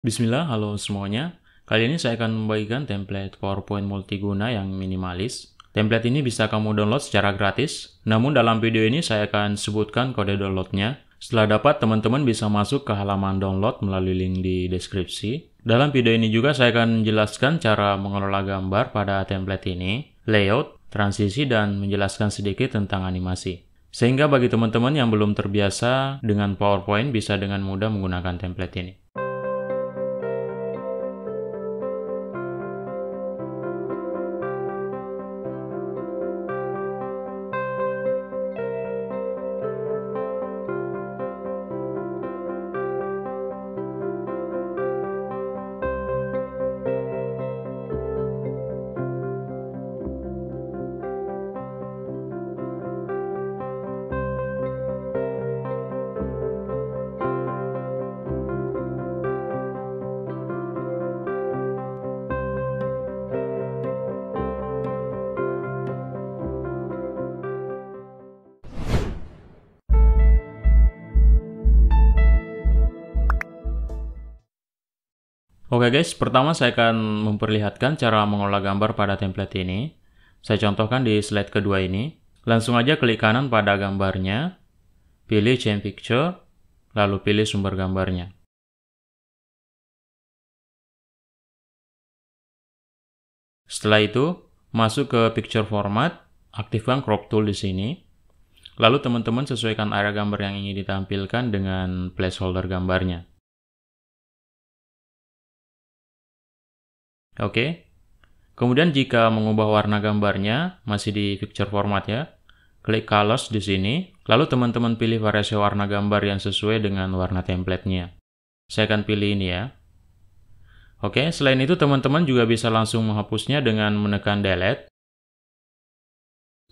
Bismillah, halo semuanya. Kali ini saya akan membagikan template PowerPoint multiguna yang minimalis. Template ini bisa kamu download secara gratis, namun dalam video ini saya akan sebutkan kode downloadnya. Setelah dapat, teman-teman bisa masuk ke halaman download melalui link di deskripsi. Dalam video ini juga saya akan menjelaskan cara mengelola gambar pada template ini, layout, transisi, dan menjelaskan sedikit tentang animasi. Sehingga bagi teman-teman yang belum terbiasa dengan PowerPoint bisa dengan mudah menggunakan template ini. Oke okay guys, pertama saya akan memperlihatkan cara mengolah gambar pada template ini. Saya contohkan di slide kedua ini. Langsung aja klik kanan pada gambarnya, pilih change picture, lalu pilih sumber gambarnya. Setelah itu, masuk ke picture format, aktifkan crop tool di sini. Lalu teman-teman sesuaikan area gambar yang ingin ditampilkan dengan placeholder gambarnya. Oke. Kemudian jika mengubah warna gambarnya, masih di picture format ya. Klik colors di sini, lalu teman-teman pilih variasi warna gambar yang sesuai dengan warna templatenya. Saya akan pilih ini ya. Oke, selain itu teman-teman juga bisa langsung menghapusnya dengan menekan delete.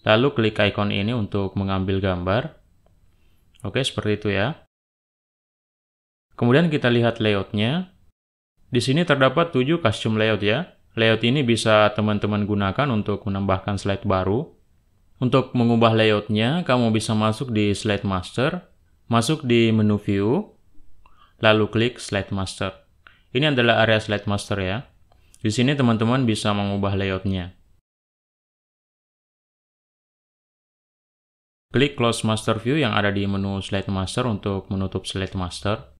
Lalu klik icon ini untuk mengambil gambar. Oke, seperti itu ya. Kemudian kita lihat layoutnya. Di sini terdapat 7 custom layout ya. Layout ini bisa teman-teman gunakan untuk menambahkan slide baru. Untuk mengubah layoutnya, kamu bisa masuk di slide master, masuk di menu view, lalu klik slide master. Ini adalah area slide master ya. Di sini teman-teman bisa mengubah layoutnya. Klik Close Master View yang ada di menu Slide Master untuk menutup Slide Master.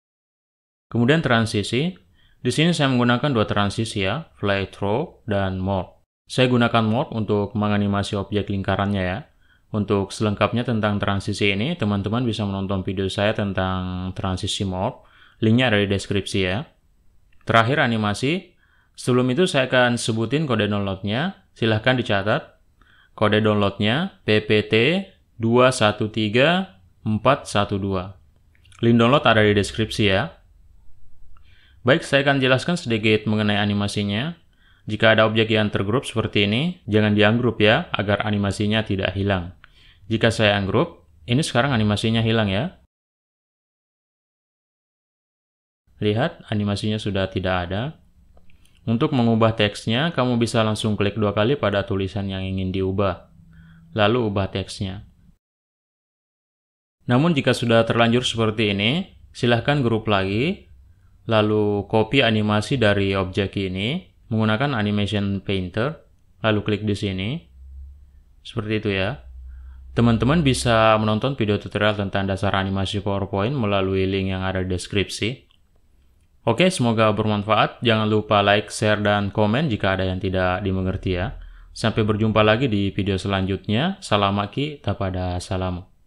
Kemudian transisi, di sini saya menggunakan dua transisi ya, fly throw dan morph. Saya gunakan morph untuk menganimasi objek lingkarannya ya. Untuk selengkapnya tentang transisi ini, teman-teman bisa menonton video saya tentang transisi morph. Linknya ada di deskripsi ya. Terakhir animasi. Sebelum itu saya akan sebutin kode downloadnya. Silahkan dicatat. Kode downloadnya PPT 213412. Link download ada di deskripsi ya. Baik, saya akan jelaskan sedikit mengenai animasinya. Jika ada objek yang tergrup seperti ini, jangan dianggrup ya, agar animasinya tidak hilang. Jika saya anggrup, ini sekarang animasinya hilang ya. Lihat, animasinya sudah tidak ada. Untuk mengubah teksnya, kamu bisa langsung klik dua kali pada tulisan yang ingin diubah. Lalu ubah teksnya. Namun jika sudah terlanjur seperti ini, silahkan grup lagi lalu copy animasi dari objek ini menggunakan animation painter, lalu klik di sini. Seperti itu ya. Teman-teman bisa menonton video tutorial tentang dasar animasi PowerPoint melalui link yang ada di deskripsi. Oke, semoga bermanfaat. Jangan lupa like, share, dan komen jika ada yang tidak dimengerti ya. Sampai berjumpa lagi di video selanjutnya. Salam Aki, tapada salam.